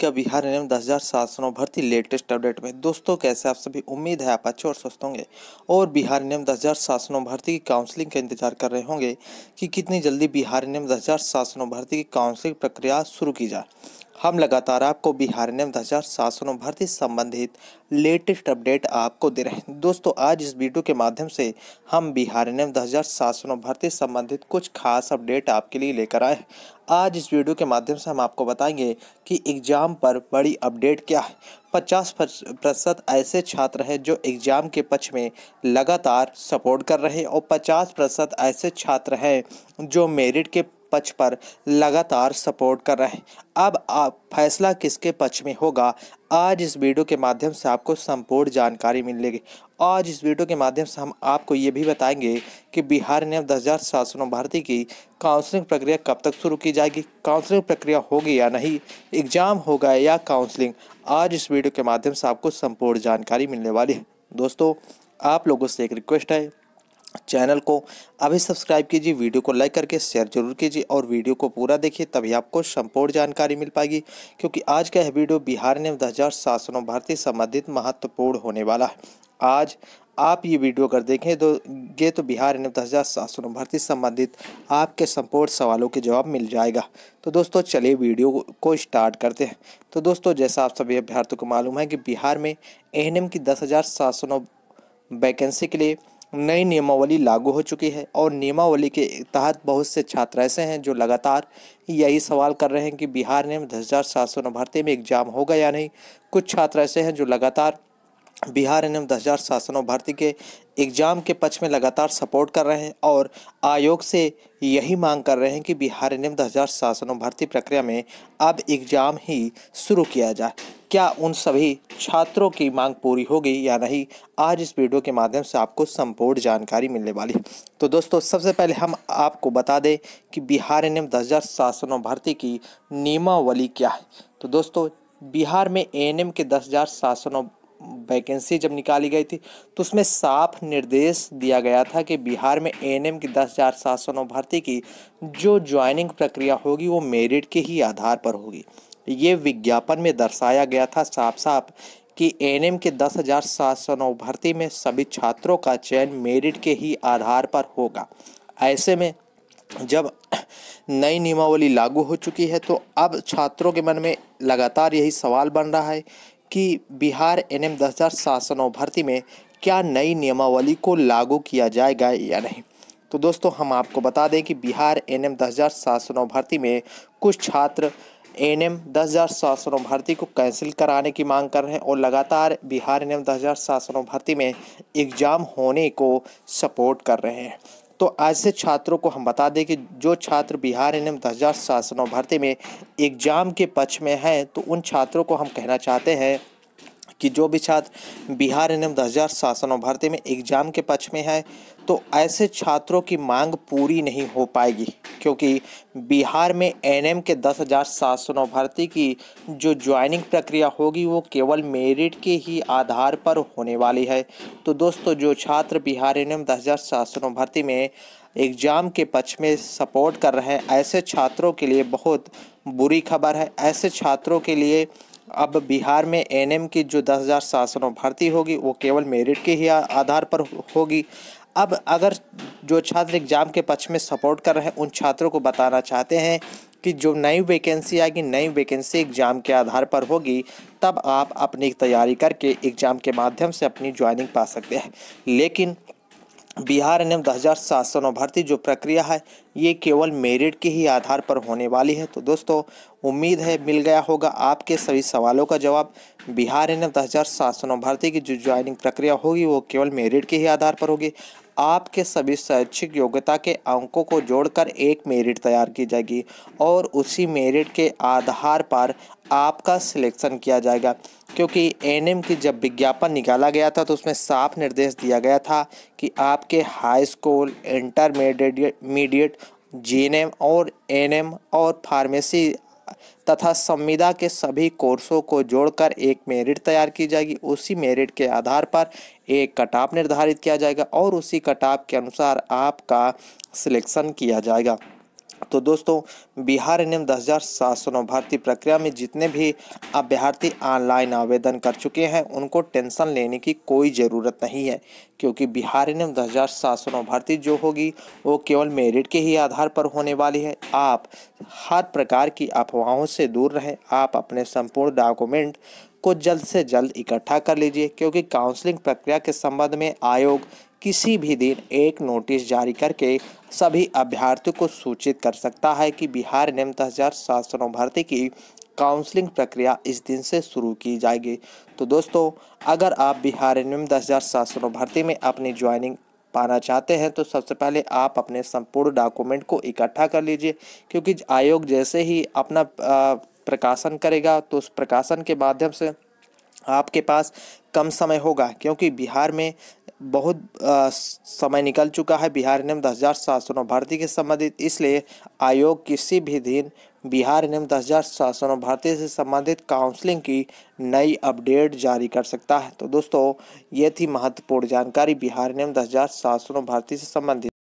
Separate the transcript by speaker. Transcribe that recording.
Speaker 1: का बिहार एम दस हज़ार सात सौ भर्ती लेटेस्ट अपडेट में दोस्तों कैसे आप सभी उम्मीद है आप अच्छे और स्वस्थ होंगे और बिहार एम दस हज़ार सात सौ भर्ती की काउंसलिंग का इंतजार कर रहे होंगे कि कितनी जल्दी बिहार एम दस हज़ार सात सौ भर्ती की काउंसलिंग प्रक्रिया शुरू की जाए हम लगातार आपको बिहार नियम दो हज़ार सात सौ भर्ती संबंधित लेटेस्ट अपडेट आपको दे रहे हैं दोस्तों आज इस वीडियो के माध्यम से हम बिहार नियम दो हज़ार सात सौ भर्ती संबंधित कुछ खास अपडेट आपके लिए लेकर आए हैं आज इस वीडियो के माध्यम से हम आपको बताएंगे कि एग्ज़ाम पर बड़ी अपडेट क्या है पचास प्रतिशत ऐसे छात्र हैं जो एग्ज़ाम के पक्ष में लगातार सपोर्ट कर रहे हैं और पचास प्रतिशत ऐसे छात्र हैं जो मेरिट के पक्ष पर लगातार सपोर्ट कर रहे हैं अब आप फैसला किसके पक्ष में होगा आज इस वीडियो के माध्यम से आपको संपूर्ण जानकारी मिलेगी आज इस वीडियो के माध्यम से हम आपको ये भी बताएंगे कि बिहार ने दस हज़ार सात सौ भर्ती की काउंसलिंग प्रक्रिया कब तक शुरू की जाएगी काउंसलिंग प्रक्रिया होगी या नहीं एग्जाम होगा या काउंसलिंग आज इस वीडियो के माध्यम से आपको संपूर्ण जानकारी मिलने वाली है दोस्तों आप लोगों से एक रिक्वेस्ट है चैनल को अभी सब्सक्राइब कीजिए वीडियो को लाइक करके शेयर जरूर कीजिए और वीडियो को पूरा देखिए तभी आपको संपूर्ण जानकारी मिल पाएगी क्योंकि आज का यह वीडियो बिहार ने दस हज़ार सात सौ भारतीय संबंधित महत्वपूर्ण होने वाला है आज आप ये वीडियो अगर देखें तो ये तो बिहार एन दस हज़ार सात सौ भर्ती संबंधित आपके संपूर्ण सवालों के जवाब मिल जाएगा तो दोस्तों चलिए वीडियो को स्टार्ट करते हैं तो दोस्तों जैसा आप सभी अभ्यर्थियों को मालूम है कि बिहार में एन की दस हज़ार सात सौ वैकेंसी के लिए नई नियमावली लागू हो चुकी है और नियमावली के तहत बहुत से छात्र ऐसे हैं जो लगातार यही सवाल कर रहे हैं कि बिहार ने दस हज़ार सात सौ में एग्ज़ाम होगा या नहीं कुछ छात्र ऐसे हैं जो लगातार बिहार एन एम दस हज़ार शासनों भर्ती के एग्ज़ाम के पक्ष में लगातार सपोर्ट कर रहे हैं और आयोग से यही मांग कर रहे हैं कि बिहार एन एम दस हज़ार शासनों भर्ती प्रक्रिया में अब एग्ज़ाम ही शुरू किया जाए क्या उन सभी छात्रों की मांग पूरी होगी या नहीं आज इस वीडियो के माध्यम से आपको संपूर्ण जानकारी मिलने वाली तो दोस्तों सबसे पहले हम आपको बता दें कि बिहार एन एम दस हज़ार शासनों भर्ती की नियमावली क्या है तो दोस्तों बिहार में ए एन एम के दस हज़ार शासनों वैकेंसी जब निकाली गई थी तो उसमें साफ निर्देश दिया गया था कि बिहार में एम की दस हज़ार सात सौ नौ भर्ती की जो ज्वाइनिंग प्रक्रिया होगी वो मेरिट के ही आधार पर होगी ये विज्ञापन में दर्शाया गया था साफ साफ कि एम के दस हज़ार सात सौ नौ भर्ती में सभी छात्रों का चयन मेरिट के ही आधार पर होगा ऐसे में जब नई नियमावली लागू हो चुकी है तो अब छात्रों के मन में लगातार यही सवाल बन रहा है कि बिहार एन एम दस हज़ार शासनों भर्ती में क्या नई नियमावली को लागू किया जाएगा या नहीं तो दोस्तों हम आपको बता दें कि बिहार एन एम दस हज़ार शासनों भर्ती में कुछ छात्र एन एम दस हज़ार शासनों भर्ती को कैंसिल कराने की मांग कर रहे हैं और लगातार बिहार एन एम दस हज़ार शासनों भर्ती में एग्ज़ाम होने को सपोर्ट कर रहे हैं तो ऐसे छात्रों को हम बता दें कि जो छात्र बिहार एन एम दस हज़ार सात सौ नौ भर्ती में एग्ज़ाम के पक्ष में हैं तो उन छात्रों को हम कहना चाहते हैं कि जो भी छात्र बिहार एन एम दस हज़ार शासन और भर्ती में एग्ज़ाम के पक्ष में है तो ऐसे छात्रों की मांग पूरी नहीं हो पाएगी क्योंकि बिहार में एनएम के दस हज़ार शासन और भर्ती की जो ज्वाइनिंग प्रक्रिया होगी वो केवल मेरिट के ही आधार पर होने वाली है तो दोस्तों जो छात्र बिहार एनएम दस हज़ार शासन और भर्ती में एग्ज़ाम के पक्ष में सपोर्ट कर रहे हैं ऐसे छात्रों के लिए बहुत बुरी खबर है ऐसे छात्रों के लिए अब बिहार में एनएम की जो दस हज़ार शासनों भर्ती होगी वो केवल मेरिट के ही आधार पर होगी अब अगर जो छात्र एग्ज़ाम के पक्ष में सपोर्ट कर रहे हैं उन छात्रों को बताना चाहते हैं कि जो नई वैकेंसी आएगी नई वैकेंसी एग्ज़ाम के आधार पर होगी तब आप अपनी तैयारी करके एग्ज़ाम के माध्यम से अपनी ज्वाइनिंग पा सकते हैं लेकिन बिहार एन एम हज़ार सात भर्ती जो प्रक्रिया है ये केवल मेरिट के ही आधार पर होने वाली है तो दोस्तों उम्मीद है मिल गया होगा आपके सभी सवालों का जवाब बिहार एन एम हज़ार सात भर्ती की जो ज्वाइनिंग प्रक्रिया होगी वो केवल मेरिट के ही आधार पर होगी आपके सभी शैक्षिक योग्यता के अंकों को जोड़कर एक मेरिट तैयार की जाएगी और उसी मेरिट के आधार पर आपका सिलेक्शन किया जाएगा क्योंकि एम की जब विज्ञापन निकाला गया था तो उसमें साफ निर्देश दिया गया था कि आपके हाई स्कूल इंटरमीडिएट मीडिएट जी और एन और फार्मेसी तथा संविदा के सभी कोर्सों को जोड़कर एक मेरिट तैयार की जाएगी उसी मेरिट के आधार पर एक कटाप निर्धारित किया जाएगा और उसी कटाप के अनुसार आपका सिलेक्शन किया जाएगा तो दोस्तों बिहार एन एम दस हज़ार सात सौ नौ भर्ती प्रक्रिया में जितने भी अभ्यर्थी ऑनलाइन आवेदन कर चुके हैं उनको टेंशन लेने की कोई ज़रूरत नहीं है क्योंकि बिहार एन एम दस हज़ार सात सौ नौ भर्ती जो होगी वो केवल मेरिट के ही आधार पर होने वाली है आप हर प्रकार की अफवाहों से दूर रहें आप अपने संपूर्ण डॉक्यूमेंट को जल्द से जल्द इकट्ठा कर लीजिए क्योंकि काउंसलिंग प्रक्रिया के संबंध में आयोग किसी भी दिन एक नोटिस जारी करके सभी अभ्यर्थियों को सूचित कर सकता है कि बिहार निम्न हजार सात सौ भर्ती की काउंसलिंग प्रक्रिया इस दिन से शुरू की जाएगी तो दोस्तों अगर आप बिहार निम्न दस हज़ार सात सौ भर्ती में अपनी ज्वाइनिंग पाना चाहते हैं तो सबसे पहले आप अपने संपूर्ण डॉक्यूमेंट को इकट्ठा कर लीजिए क्योंकि आयोग जैसे ही अपना आ, प्रकाशन करेगा तो उस प्रकाशन के माध्यम से आपके पास कम समय होगा क्योंकि बिहार में बहुत आ, समय निकल चुका है बिहार नियम दस हज़ार सात सौ नौ भारतीय के संबंधित इसलिए आयोग किसी भी दिन बिहार नियम दस हज़ार सात सौ नौ भारतीय से संबंधित काउंसलिंग की नई अपडेट जारी कर सकता है तो दोस्तों ये थी महत्वपूर्ण जानकारी बिहार नियम दस हज़ार सात सौ नौ भारतीय से संबंधित